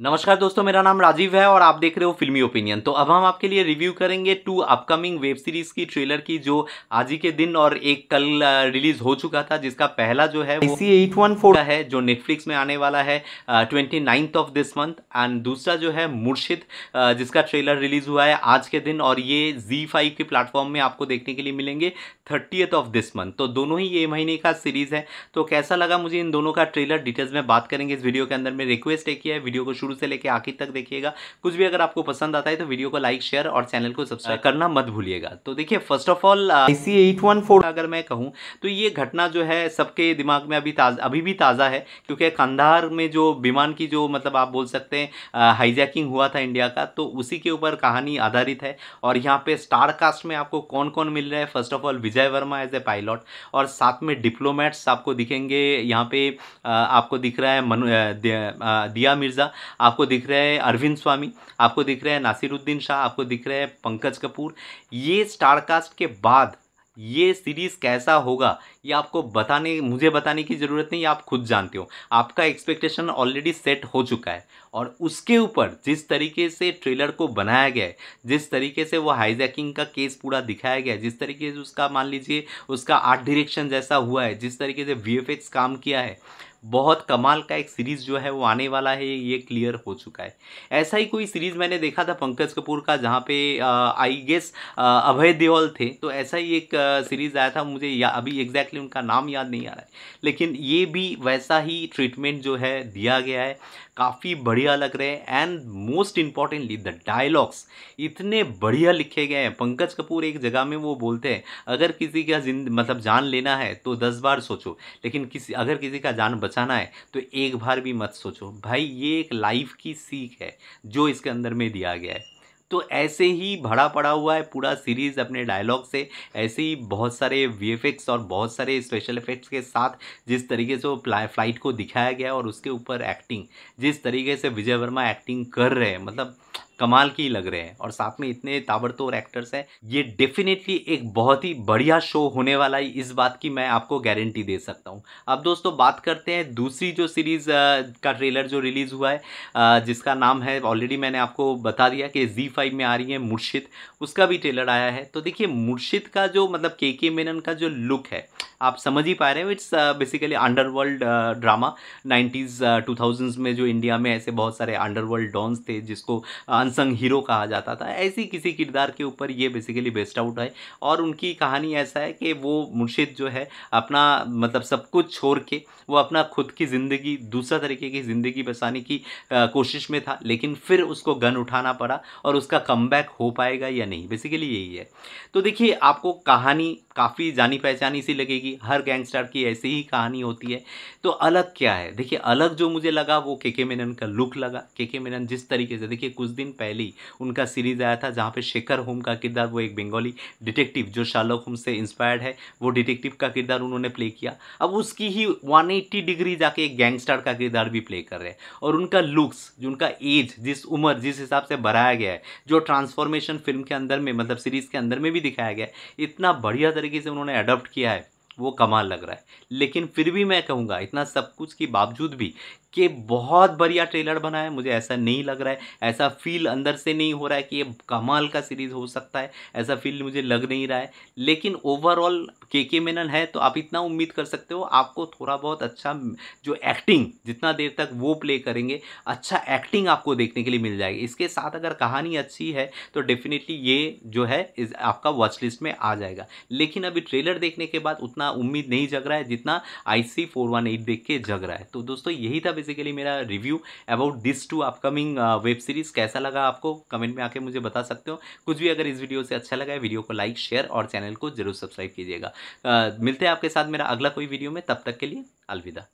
नमस्कार दोस्तों मेरा नाम राजीव है और आप देख रहे हो फिल्मी ओपिनियन तो अब हम आपके लिए रिव्यू करेंगे टू अपकमिंग वेब सीरीज की ट्रेलर की जो आज ही के दिन और एक कल रिलीज हो चुका था जिसका पहला जो है सी एट वन फोर है जो नेटफ्लिक्स में आने वाला है twenty ninth of this month and दूसरा जो है मुर्शिद जिसका ट्रेलर रिलीज हुआ है आज के दिन और ये जी फाइव के प्लेटफॉर्म में आपको देखने के लिए मिलेंगे थर्टीएथ ऑफ दिस मंथ तो दोनों ही ये महीने का सीरीज है तो कैसा लगा मुझे इन दोनों का ट्रेलर डिटेल्स में बात करेंगे इस वीडियो के अंदर में रिक्वेस्ट है किया है वीडियो को शुरू से लेकर आखिर तक देखिएगा कुछ भी अगर आपको पसंद आता है तो वीडियो को लाइक शेयर और चैनल को सब्सक्राइब हाँ। करना मत भूलिएगा तो देखिए first of all IC eight one four अगर मैं कहूँ तो ये घटना जो है सबके दिमाग में अभी ताज अभी भी ताज़ा है क्योंकि कंधार में जो विमान की जो मतलब आप बोल सकते हैं हाईजैकिंग हुआ था इंडिया का तो उसी के ऊपर कहानी आधारित है और यहाँ पे स्टार कास्ट में आपको कौन कौन मिल रहा है first of all Vijay Varma as a pilot और साथ में डिप्लोमेट्स आपको दिखेंगे यहाँ पे आपको दिख रहा है मनु दिया मिर्ज़ा आपको दिख रहे हैं अरविंद स्वामी आपको दिख रहे हैं नासिरुद्दीन शाह आपको दिख रहे हैं पंकज कपूर ये स्टारकास्ट के बाद ये सीरीज़ कैसा होगा ये आपको बताने मुझे बताने की ज़रूरत नहीं आप खुद जानते हो आपका एक्सपेक्टेशन ऑलरेडी सेट हो चुका है और उसके ऊपर जिस तरीके से ट्रेलर को बनाया गया है जिस तरीके से वो हाईजैकिंग का केस पूरा दिखाया गया है जिस तरीके से उसका मान लीजिए उसका आर्ट डिरेक्शन जैसा हुआ है जिस तरीके से वी काम किया है बहुत कमाल का एक सीरीज़ जो है वो आने वाला है ये क्लियर हो चुका है ऐसा ही कोई सीरीज़ मैंने देखा था पंकज कपूर का जहाँ पे आई गेस अभय देओल थे तो ऐसा ही एक सीरीज़ आया था मुझे या अभी एग्जैक्टली उनका नाम याद नहीं आ रहा है लेकिन ये भी वैसा ही ट्रीटमेंट जो है दिया गया है काफ़ी बढ़िया लग रहे हैं and most importantly the dialogues इतने बढ़िया लिखे गए हैं पंकज कपूर एक जगह में वो बोलते हैं अगर किसी का जिंद मतलब जान लेना है तो दस बार सोचो लेकिन किसी अगर किसी का जान बचाना है तो एक बार भी मत सोचो भाई ये एक लाइफ की सीख है जो इसके अंदर में दिया गया है तो ऐसे ही भरा पड़ा हुआ है पूरा सीरीज़ अपने डायलॉग से ऐसे ही बहुत सारे वी और बहुत सारे स्पेशल इफेक्ट्स के साथ जिस तरीके से वो फ्लाइट को दिखाया गया और उसके ऊपर एक्टिंग जिस तरीके से विजय वर्मा एक्टिंग कर रहे हैं मतलब कमाल के ही लग रहे हैं और साथ में इतने ताबड़तोड़ एक्टर्स हैं ये डेफिनेटली एक बहुत ही बढ़िया शो होने वाला है इस बात की मैं आपको गारंटी दे सकता हूँ अब दोस्तों बात करते हैं दूसरी जो सीरीज़ का ट्रेलर जो रिलीज़ हुआ है जिसका नाम है ऑलरेडी मैंने आपको बता दिया कि जी फाइव में आ रही है मुर्शिद उसका भी ट्रेलर आया है तो देखिए मुर्शिद का जो मतलब के के मेनन का जो लुक है आप समझ ही पा रहे हो it's basically underworld drama nineties two thousands में जो इंडिया में ऐसे बहुत सारे अंडरवर्ल्ड डॉन्स थे जिसको uh, अनसंग हीरो कहा जाता था ऐसी किसी किरदार के ऊपर ये बेसिकली बेस्ट आउट है और उनकी कहानी ऐसा है कि वो मुर्शिद जो है अपना मतलब सब कुछ छोड़ के वो अपना खुद की ज़िंदगी दूसरा तरीके की ज़िंदगी बसाने की आ, कोशिश में था लेकिन फिर उसको गन उठाना पड़ा और उसका कम हो पाएगा या नहीं बेसिकली यही है तो देखिए आपको कहानी काफ़ी जानी पहचानी सी लगेगी हर गैंगस्टर की ऐसी ही कहानी होती है तो अलग क्या है देखिए अलग जो मुझे लगा वो के के मेनन का लुक लगा के के मेनन जिस तरीके से देखिए कुछ दिन पहली उनका सीरीज आया था जहाँ पे शेखर होम का किरदार वो एक बंगाली डिटेक्टिव जो शालोक होम से इंस्पायर्ड है वो डिटेक्टिव का किरदार उन्होंने प्ले किया अब उसकी ही 180 डिग्री जाके एक गैंगस्टर का किरदार भी प्ले कर रहे हैं और उनका लुक्स जो उनका एज जिस उम्र जिस हिसाब से भराया गया है जो ट्रांसफॉर्मेशन फिल्म के अंदर में मतलब सीरीज़ के अंदर में भी दिखाया गया है इतना बढ़िया तरीके से उन्होंने अडोप्ट किया है वो कमाल लग रहा है लेकिन फिर भी मैं कहूँगा इतना सब कुछ के बावजूद भी कि बहुत बढ़िया ट्रेलर बना है मुझे ऐसा नहीं लग रहा है ऐसा फील अंदर से नहीं हो रहा है कि ये कमाल का सीरीज़ हो सकता है ऐसा फील मुझे लग नहीं रहा है लेकिन ओवरऑल के के मेनन है तो आप इतना उम्मीद कर सकते हो आपको थोड़ा बहुत अच्छा जो एक्टिंग जितना देर तक वो प्ले करेंगे अच्छा एक्टिंग आपको देखने के लिए मिल जाएगी इसके साथ अगर कहानी अच्छी है तो डेफिनेटली ये जो है इस आपका वॉच लिस्ट में आ जाएगा लेकिन अभी ट्रेलर देखने के बाद उतना उतना उम्मीद नहीं जग रहा है जितना I C four one eight देख के जग रहा है तो दोस्तों यही था बेसिकली मेरा review about this to upcoming web series कैसा लगा आपको कमेंट में आके मुझे बता सकते हो कुछ भी अगर इस वीडियो से अच्छा लगा है वीडियो को लाइक शेयर और चैनल को जरूर सब्सक्राइब कीजिएगा uh, मिलते हैं आपके साथ मेरा अगला कोई वीडियो में तब तक के लिए अलविदा